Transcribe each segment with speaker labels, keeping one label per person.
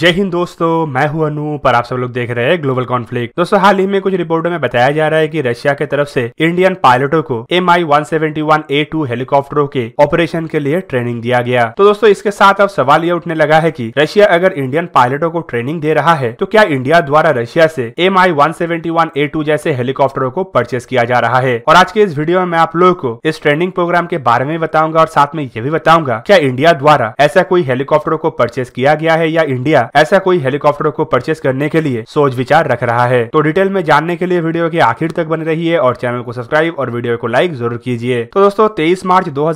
Speaker 1: जय हिंद दोस्तों मैं हूं अनु पर आप सब लोग देख रहे हैं ग्लोबल कॉन्फ्लिक्ट दोस्तों हाल ही में कुछ रिपोर्टों में बताया जा रहा है कि रशिया के तरफ से इंडियन पायलटों को M I one seventy one A two हेलीकॉप्टरों के ऑपरेशन के लिए ट्रेनिंग दिया गया तो दोस्तों इसके साथ अब सवाल ये उठने लगा है की रशिया अगर इंडियन पायलटों को ट्रेनिंग दे रहा है तो क्या इंडिया द्वारा रशिया से M I one seventy one A two जैसे हेलीकॉप्टरों को परचेज किया जा रहा है और आज के इस वीडियो में मैं आप लोगों को इस ट्रेनिंग प्रोग्राम के बारे में बताऊंगा और साथ में ये भी बताऊंगा क्या इंडिया द्वारा ऐसा कोई हेलीकॉप्टरों को परचेज किया गया है या इंडिया इंडिया ऐसा कोई हेलीकॉप्टर को परचेस करने के लिए सोच विचार रख रहा है तो डिटेल में जानने के लिए वीडियो के आखिर तक बने रहिए और चैनल को सब्सक्राइब और वीडियो को लाइक जरूर कीजिए तो दोस्तों तेईस मार्च दो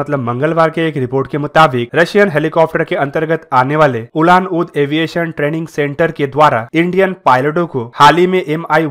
Speaker 1: मतलब मंगलवार के एक रिपोर्ट के मुताबिक रशियन हेलीकॉप्टर के अंतर्गत आने वाले उलान उद एविएशन ट्रेनिंग सेंटर के द्वारा इंडियन पायलटों को हाल ही में एम आई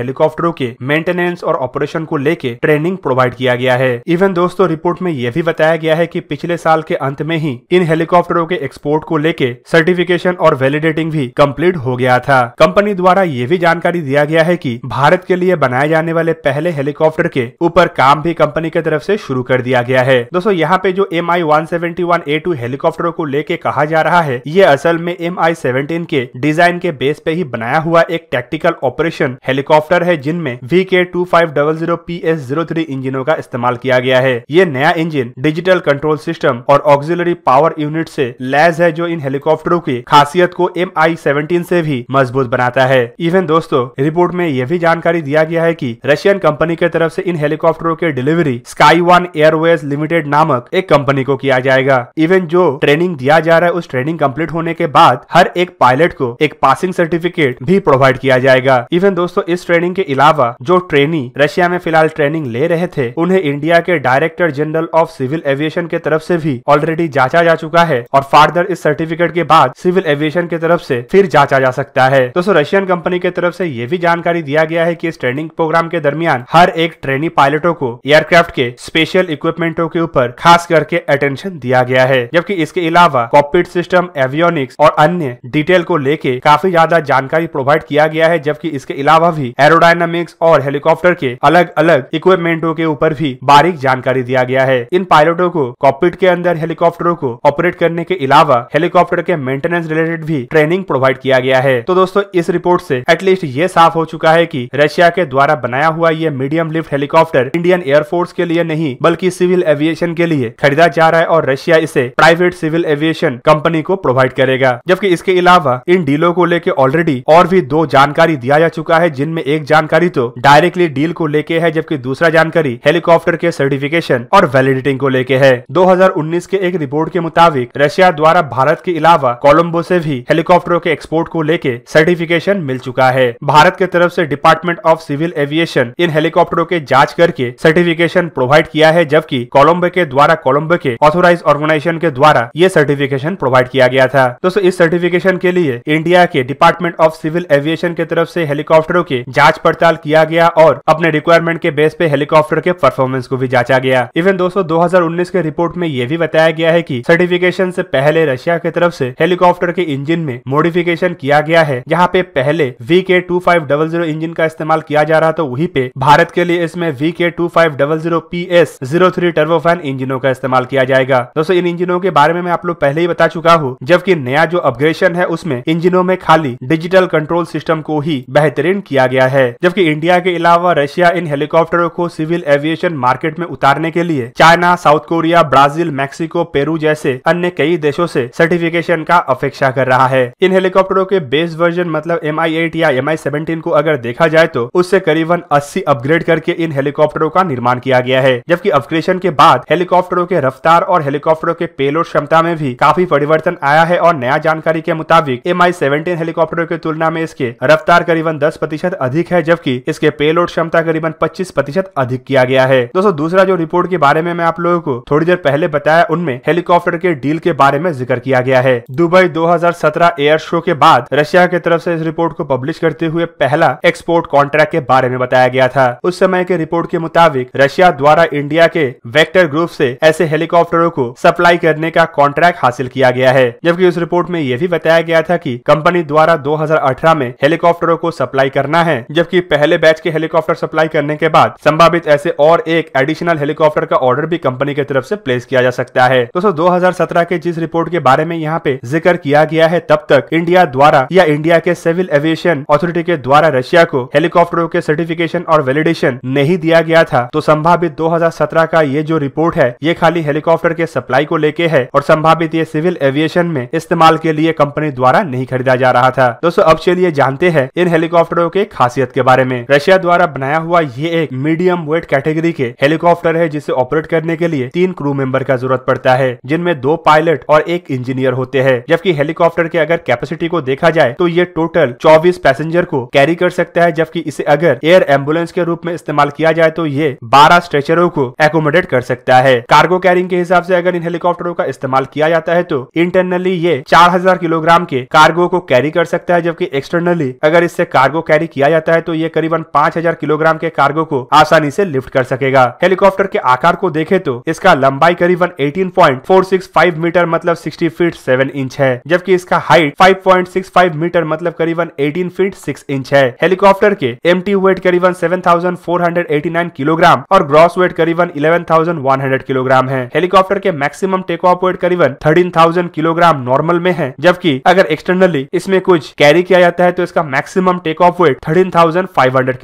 Speaker 1: हेलीकॉप्टरों के मेंटेनेंस और ऑपरेशन को लेके ट्रेनिंग प्रोवाइड किया गया है इवन दोस्तों रिपोर्ट में यह भी बताया गया है की पिछले साल के अंत में ही इन हेलीकॉप्टरों के एक्सपोर्ट को लेके सर्टिफिकेशन और वैलिडेटिंग भी कंप्लीट हो गया था कंपनी द्वारा ये भी जानकारी दिया गया है कि भारत के लिए बनाए जाने वाले पहले हेलीकॉप्टर के ऊपर काम भी कंपनी की तरफ से शुरू कर दिया गया है दोस्तों यहाँ पे जो M I one seventy one A two हेलीकॉप्टरों को लेके कहा जा रहा है ये असल में एम आई सेवेंटीन के डिजाइन के बेस पे ही बनाया हुआ एक टेक्टिकल ऑपरेशन हेलीकॉप्टर है जिनमें V K two five double zero P S zero three इंजिनों का इस्तेमाल किया गया है ये नया इंजिन डिजिटल कंट्रोल सिस्टम और ऑक्सिलरी पावर यूनिट से लैस है जो इन हेलीकॉप्टरों की खासियत को एम आई से भी मजबूत बनाता है इवन दोस्तों रिपोर्ट में यह भी जानकारी दिया गया है की रशियन कंपनी के तरफ से इन हेलीकॉप्टरों के delivery sky one airways limited नामक एक कंपनी को किया जाएगा इवन जो ट्रेनिंग दिया जा रहा है उस ट्रेनिंग कंप्लीट होने के बाद हर एक पायलट को एक पासिंग सर्टिफिकेट भी प्रोवाइड किया जाएगा इवन दोस्तों इस ट्रेनिंग के अलावा जो ट्रेनी रशिया में फिलहाल ट्रेनिंग ले रहे थे उन्हें इंडिया के director general of civil aviation के तरफ से भी ऑलरेडी जांचा जा चुका है और फार्दर इस सर्टिफिकेट सर्टिफिकेट के बाद सिविल एविएशन की तरफ से फिर जांचा जा सकता है दोस्तों रशियन कंपनी की तरफ से ये भी जानकारी दिया गया है कि इस ट्रेनिंग प्रोग्राम के दरमियान हर एक ट्रेनी पायलटों को एयरक्राफ्ट के स्पेशल इक्विपमेंटों के ऊपर खास करके अटेंशन दिया गया है जबकि इसके अलावा कॉपिट सिस्टम एवियोनिक्स और अन्य डिटेल को लेके काफी ज्यादा जानकारी प्रोवाइड किया गया है जबकि इसके अलावा भी एरोडायनामिक्स और हेलीकॉप्टर के अलग अलग इक्विपमेंटों के ऊपर भी बारीक जानकारी दिया गया है इन पायलटों को कॉपिट के अंदर हेलीकॉप्टरों को ऑपरेट करने के अलावा हेलीकॉप्टर सॉफ्टवेयर के मेंटेनेंस रिलेटेड भी ट्रेनिंग प्रोवाइड किया गया है तो दोस्तों इस रिपोर्ट से एटलीस्ट ये साफ हो चुका है कि रशिया के द्वारा बनाया हुआ ये medium lift helicopter Indian air force के लिए नहीं बल्कि सिविल एविएशन के लिए खरीदा जा रहा है और रशिया इसे प्राइवेट सिविल एविएशन कंपनी को प्रोवाइड करेगा जबकि इसके अलावा इन डीलों को लेकर ऑलरेडी और भी दो जानकारी दिया जा चुका है जिनमें एक जानकारी तो डायरेक्टली डील को लेके है जबकि दूसरा जानकारी हेलीकॉप्टर के सर्टिफिकेशन और वैलिडिटिंग को लेके है 2019 के एक रिपोर्ट के मुताबिक रशिया द्वारा भारत के अलावा कोलम्बो से भी हेलीकॉप्टरों के एक्सपोर्ट को लेके सर्टिफिकेशन मिल चुका है भारत के तरफ से डिपार्टमेंट ऑफ सिविल एविएशन इन हेलीकॉप्टरों के जांच करके सर्टिफिकेशन प्रोवाइड किया है जबकि कोलम्बो के द्वारा कोलम्बो के ऑथोराइज ऑर्गेनाइजेशन के द्वारा ये सर्टिफिकेशन प्रोवाइड किया गया था दोस्तों इस सर्टिफिकेशन के लिए इंडिया के डिपार्टमेंट ऑफ सिविल एविएशन के तरफ ऐसी हेलीकॉप्टरों के जाँच पड़ताल किया गया और अपने रिक्वायरमेंट के बेस पे हेलीकॉप्टर के परफॉर्मेंस को भी जांचा गया इवन दोस्तों दो के रिपोर्ट में ये भी बताया गया है की सर्टिफिकेशन ऐसी पहले रशिया की तरफ तरफ से हेलीकॉप्टर के इंजन में मॉडिफिकेशन किया गया है यहाँ पे पहले V K two five double zero engine का इस्तेमाल किया जा रहा था वही पे भारत के लिए इसमें V K two five double zero P S zero three turbofan इंजिनों का इस्तेमाल किया जाएगा दोस्तों इन इंजिनों के बारे में मैं आप लोग पहले ही बता चुका हूँ जबकि नया जो अपग्रेशन है उसमें इंजिनों में खाली डिजिटल कंट्रोल सिस्टम को ही बेहतरीन किया गया है जबकि इंडिया के अलावा रशिया इन हेलीकॉप्टरों को सिविल एविएशन मार्केट में उतारने के लिए China South Korea Brazil Mexico Peru जैसे अन्य कई देशों से सर्टिफिकेट एप्लीकेशन का अपेक्षा कर रहा है इन हेलीकॉप्टरों के बेस वर्जन मतलब एम या एम को अगर देखा जाए तो उससे करीबन अस्सी अपग्रेड करके इन हेलीकॉप्टरों का निर्माण किया गया है जबकि अपग्रेडेशन के बाद हेलीकॉप्टरों के रफ्तार और हेलीकॉप्टरों के पेलोड क्षमता में भी काफी परिवर्तन आया है और नया जानकारी के मुताबिक एम आई सेवेंटीन हेलीकॉप्टरों की तुलना में इसके रफ्तार करीबन दस प्रतिशत अधिक है जबकि इसके पेलोड क्षमता करीबन पच्चीस प्रतिशत अधिक किया गया है दोस्तों दूसरा जो रिपोर्ट के बारे में मैं आप लोगों को थोड़ी देर पहले बताया उनमें हेलीकॉप्टर के डील के बारे में जिक्र किया गया है है दुबई 2017 एयर शो के बाद रशिया के तरफ से इस रिपोर्ट को पब्लिश करते हुए पहला एक्सपोर्ट कॉन्ट्रैक्ट के बारे में बताया गया था उस समय के रिपोर्ट के मुताबिक रशिया द्वारा इंडिया के वेक्टर ग्रुप से ऐसे हेलीकॉप्टरों को सप्लाई करने का कॉन्ट्रैक्ट हासिल किया गया है जबकि उस रिपोर्ट में यह भी बताया गया था की कंपनी द्वारा दो में हेलीकॉप्टरों को सप्लाई करना है जबकि पहले बैच के हेलीकॉप्टर सप्लाई करने के बाद संभावित ऐसे और एक एडिशनल हेलीकॉप्टर का ऑर्डर भी कंपनी की तरफ से प्लेस किया जा सकता है दोस्तों 2017 के जिस रिपोर्ट के बारे में यहाँ यहाँ पे जिक्र किया गया है तब तक इंडिया द्वारा या इंडिया के सिविल एविएशन अथॉरिटी के द्वारा रशिया को हेलीकॉप्टरों के सर्टिफिकेशन और वेलिडेशन नहीं दिया गया था तो संभावित 2017 का ये जो रिपोर्ट है ये खाली हेलीकॉप्टर के सप्लाई को लेके है और संभावित ये सिविल एविएशन में इस्तेमाल के लिए कंपनी द्वारा नहीं खरीदा जा रहा था दोस्तों अब चलिए जानते हैं इन हेलीकॉप्टरों के खासियत के बारे में रशिया द्वारा बनाया हुआ ये एक मीडियम वेट कैटेगरी के हेलीकॉप्टर है जिसे ऑपरेट करने के लिए तीन क्रू मेंबर का जरूरत पड़ता है जिनमें दो पायलट और एक इंजीनियर होते हैं जबकि हेलीकॉप्टर के अगर कैपेसिटी को देखा जाए तो ये टोटल चौबीस पैसेंजर को कैरी कर सकता है जबकि इसे अगर एयर एम्बुलेंस के रूप में इस्तेमाल किया जाए तो ये बारह स्ट्रेचरों को एकोमोडेट कर सकता है कार्गो कैरिंग के हिसाब से अगर इन हेलीकॉप्टरों का इस्तेमाल किया जाता है तो इंटरनली ये चार किलोग्राम के कार्गो को कैरी कर सकता है जबकि एक्सटर्नली अगर इससे कार्गो कैरी किया जाता है तो ये करीबन 5000 किलोग्राम के कार्गो को आसानी से लिफ्ट कर सकेगा हेलीकॉप्टर के आकार को देखे तो इसका लंबाई करीबन एटीन मीटर मतलब सिक्सटी फीट सेवन इंच है जबकि इसका हाइट 5.65 मीटर मतलब करीबन 18 फीट 6 इंच है हेलीकॉप्टर के एम वेट करीबन 7,489 किलोग्राम और ग्रॉस वेट करीबन 11,100 किलोग्राम है हेलीकॉप्टर के मैक्सिमम टेक ऑफ वेट करीबन 13,000 किलोग्राम नॉर्मल में है जबकि अगर एक्सटर्नली इसमें कुछ कैरी किया जाता है तो इसका maximum take off weight thirteen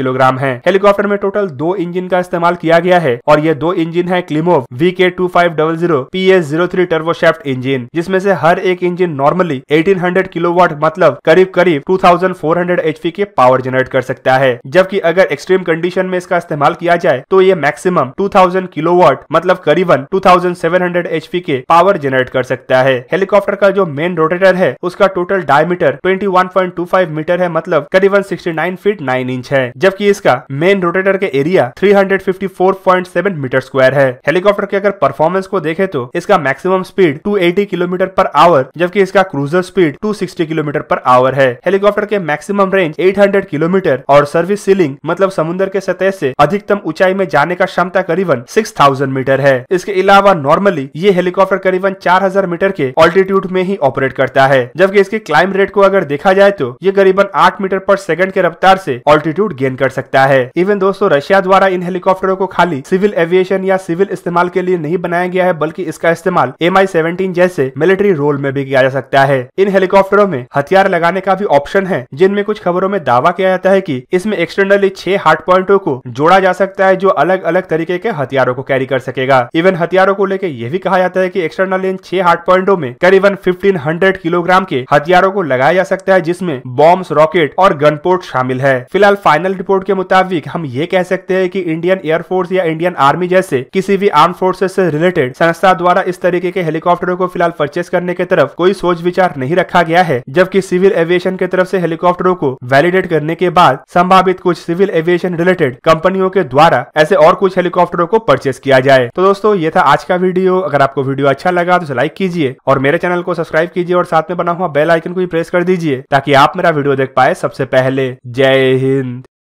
Speaker 1: kilogram है हेलीकॉप्टर में टोटल दो इंजिन का इस्तेमाल किया गया है और ये दो इंजिन है Klimov V K two five double zero P S zero three turboshaft engine जिसमें से हर हर एक इंजन नॉर्मली 1800 किलोवाट मतलब करीब करीब 2400 एचपी के पावर जनरेट कर सकता है जबकि अगर एक्सट्रीम कंडीशन में इसका इस्तेमाल किया जाए तो ये मैक्सिमम 2000 किलोवाट मतलब करीबन 2700 थाउजेंड के पावर जनरेट कर सकता है हेलीकॉप्टर का जो मेन रोटेटर है उसका टोटल डायमीटर 21.25 मीटर है मतलब करीबन 69 फीट नाइन इंच है जबकि इसका मेन रोटेटर के एरिया 354.7 मीटर स्क्वायर है हेलीकॉप्टर के अगर परफॉर्मेंस को देखे तो इसका maximum speed 280 kilometre per hour hour जबकि इसका cruiser speed 260 kilometre per hour है हेलीकॉप्टर के मैक्सिमम रेंज 800 किलोमीटर और सर्विस सीलिंग मतलब समुद्र के सतह से अधिकतम ऊंचाई में जाने का क्षमता करीबन 6000 मीटर है इसके अलावा नॉर्मली ये हेलीकॉप्टर करीबन 4000 मीटर के ऑल्टीट्यूड में ही ऑपरेट करता है जबकि इसके क्लाइम रेट को अगर देखा जाए तो ये करीबन आठ मीटर पर सेकंड के रफ्तार से ऑल्टीट्यूड गेन कर सकता है इवन दोस्तों रशिया द्वारा इन हेलीकॉप्टरों को खाली सिविल एविएशन या सिविल इस्तेमाल के लिए नहीं बनाया गया है बल्कि इसका इस्तेमाल एम आई जैसे मिलिट्री रोल रोल में भी किया जा सकता है इन हेलीकॉप्टरों में हथियार लगाने का भी ऑप्शन है जिनमें कुछ खबरों में दावा किया जाता है की इसमें एक्सटर्नली छह हार्ट पॉइंटों को जोड़ा जा सकता है जो अलग अलग तरीके के हथियारों को कैरी कर सकेगा इवन हथियारों को लेकर यह भी कहा जाता है की एक्सटर्नल इन छह हार्ट पॉइंटों में करीबन फिफ्टीन किलोग्राम के हथियारों को लगाया जा सकता है जिसमे बॉम्ब रॉकेट और गनपोर्ट शामिल है फिलहाल फाइनल रिपोर्ट के मुताबिक हम ये कह सकते हैं कि इंडियन एयरफोर्स या इंडियन आर्मी जैसे किसी भी आर्म फोर्सेस से रिलेटेड संस्था द्वारा इस तरीके के हेलीकॉप्टरों को फिलहाल परचेस करने के तरफ कोई सोच विचार नहीं रखा गया है जबकि सिविल एविएशन के तरफ से हेलीकॉप्टरों को वैलिडेट करने के बाद संभावित कुछ सिविल एविएशन रिलेटेड कंपनियों के द्वारा ऐसे और कुछ हेलीकॉप्टरों को परचेस किया जाए तो दोस्तों ये था आज का वीडियो अगर आपको वीडियो अच्छा लगा तो लाइक कीजिए और मेरे चैनल को सब्सक्राइब कीजिए और साथ में बना हुआ बेल आइकन को भी प्रेस कर दीजिए ताकि आप मेरा वीडियो देख पाए सबसे पहले जय हिंद